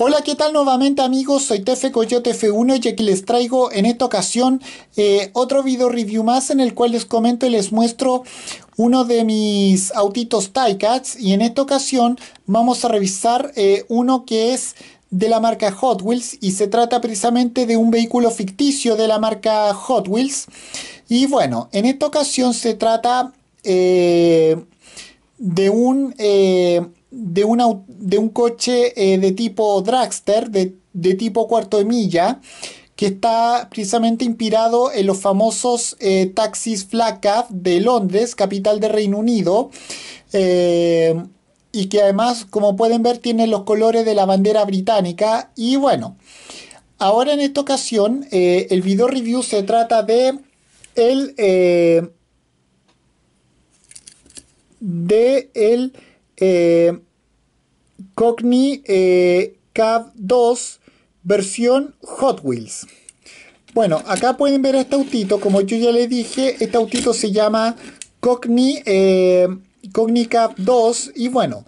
Hola, ¿qué tal nuevamente amigos? Soy Tefe Coyote F1 y aquí les traigo en esta ocasión eh, otro video review más en el cual les comento y les muestro uno de mis autitos Cats y en esta ocasión vamos a revisar eh, uno que es de la marca Hot Wheels y se trata precisamente de un vehículo ficticio de la marca Hot Wheels y bueno, en esta ocasión se trata eh, de un de, de un coche eh, de tipo dragster, de, tipo cuarto de milla, que está precisamente inspirado en los famosos eh, taxis flacas de Londres, capital de Reino Unido. Eh, y que además, como pueden ver, tiene los colores de la bandera británica. Y bueno, ahora en esta ocasión, el video review se trata de el... de el eh, Cogni eh, Cab 2 versión Hot Wheels. Bueno, acá pueden ver este autito, como yo ya le dije, este autito se llama Cogni, eh, Cab 2 y bueno,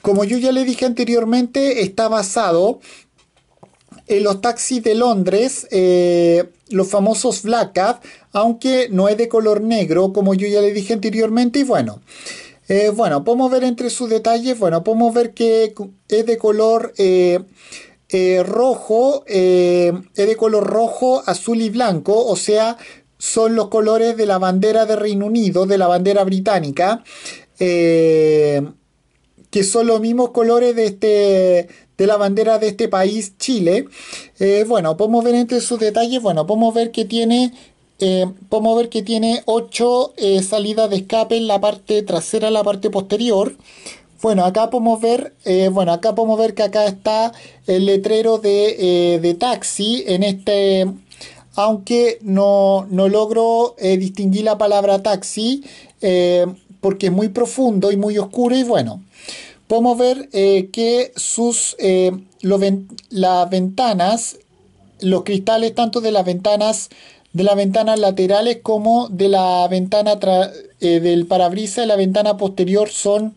como yo ya le dije anteriormente, está basado en los taxis de Londres, eh, los famosos Black Cab, aunque no es de color negro, como yo ya le dije anteriormente y bueno. Eh, bueno, podemos ver entre sus detalles, bueno, podemos ver que es de color eh, eh, rojo, es de color rojo, azul y blanco, o sea, son los colores de la bandera de Reino Unido, de la bandera británica, que son los mismos colores de este, de la bandera de este país, Chile. bueno, podemos ver entre sus detalles, bueno, podemos ver que tiene eh, podemos ver que tiene 8 eh, salidas de escape en la parte trasera, la parte posterior. Bueno, acá podemos ver, eh, bueno, acá podemos ver que acá está el letrero de, taxi en este, aunque no, logro distinguir la palabra taxi porque es muy profundo y muy oscuro y bueno. Podemos ver que sus, las ventanas, los cristales tanto de las ventanas de las ventanas laterales como de la ventana eh, del parabrisas y la ventana posterior son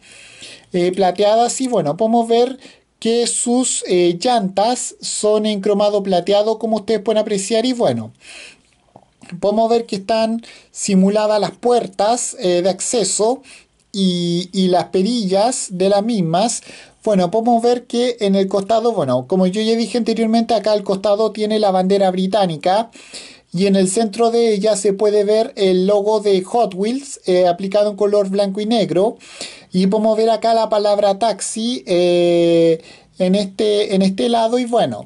eh, plateadas y bueno, podemos ver que sus eh, llantas son en cromado plateado como ustedes pueden apreciar y bueno, podemos ver que están simuladas las puertas de acceso y, y las perillas de las mismas bueno, podemos ver que en el costado, bueno, como yo ya dije anteriormente, acá al costado tiene la bandera británica y en el centro de ella se puede ver el logo de Hot Wheels eh, aplicado en color blanco y negro y podemos ver acá la palabra taxi eh, en, este, en este lado y bueno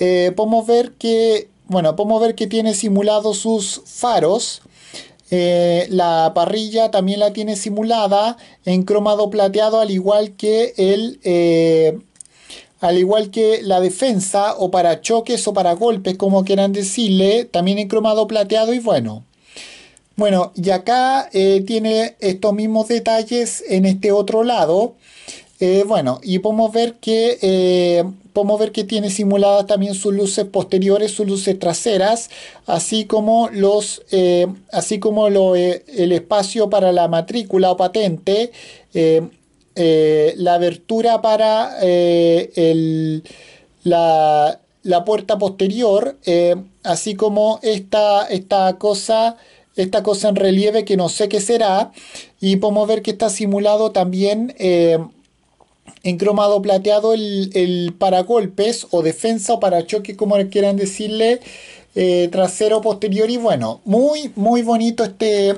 eh, podemos ver que bueno podemos ver que tiene simulados sus faros la parrilla también la tiene simulada en cromado plateado al igual que el al igual que la defensa o para choques o para golpes, como quieran decirle, también en cromado plateado y bueno. Bueno, y acá eh, tiene estos mismos detalles en este otro lado. Eh, bueno, y podemos ver que eh, podemos ver que tiene simuladas también sus luces posteriores, sus luces traseras, así como los así como el espacio para la matrícula o patente eh, la abertura para eh, la, puerta posterior, eh, así como esta, esta, cosa, esta cosa en relieve que no sé qué será, y podemos ver que está simulado también en cromado plateado el, el, paragolpes o defensa o parachoque, como quieran decirle, trasero posterior. Y bueno, muy, muy bonito este,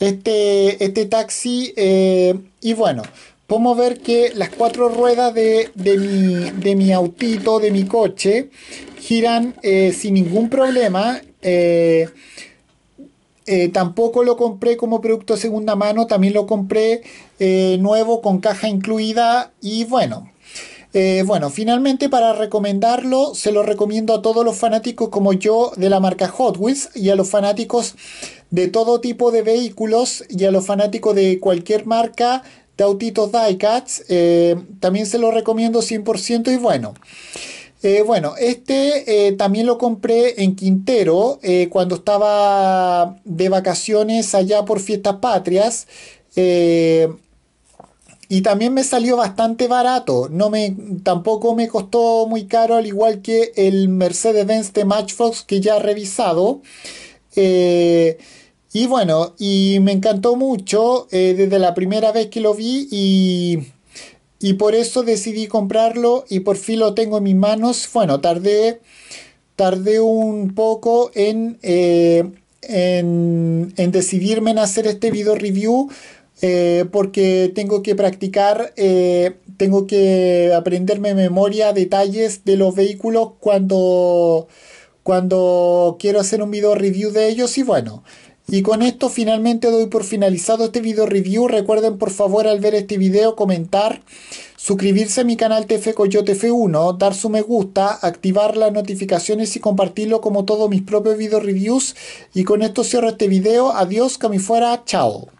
este, este taxi. Y bueno, podemos ver que las cuatro ruedas de, mi, autito, de mi coche, giran eh, sin ningún problema. Eh, eh, tampoco lo compré como producto de segunda mano, también lo compré nuevo con caja incluida y bueno. bueno, finalmente para recomendarlo, se lo recomiendo a todos los fanáticos como yo de la marca Hot Wheels y a los fanáticos de todo tipo de vehículos y a los fanáticos de cualquier marca Tautitos Diecats. Eh, también se lo recomiendo 100% y bueno. Eh, bueno, este eh, también lo compré en Quintero eh, cuando estaba de vacaciones allá por fiestas patrias. y también me salió bastante barato. No me, tampoco me costó muy caro, al igual que el Mercedes-Benz de Matchbox que ya he revisado. Y bueno, y me encantó mucho eh, desde la primera vez que lo vi y, por eso decidí comprarlo y por fin lo tengo en mis manos. Bueno, tardé, tardé un poco en, eh, en, decidirme en hacer este video review. Eh, porque tengo que practicar, tengo que aprenderme memoria, detalles de los vehículos cuando, cuando quiero hacer un video review de ellos y bueno, y con esto finalmente doy por finalizado este video review. Recuerden por favor al ver este video comentar, suscribirse a mi canal TF Coyote F1, dar su me gusta, activar las notificaciones y compartirlo como todos mis propios video reviews. Y con esto cierro este video. Adiós, que fuera. Chao.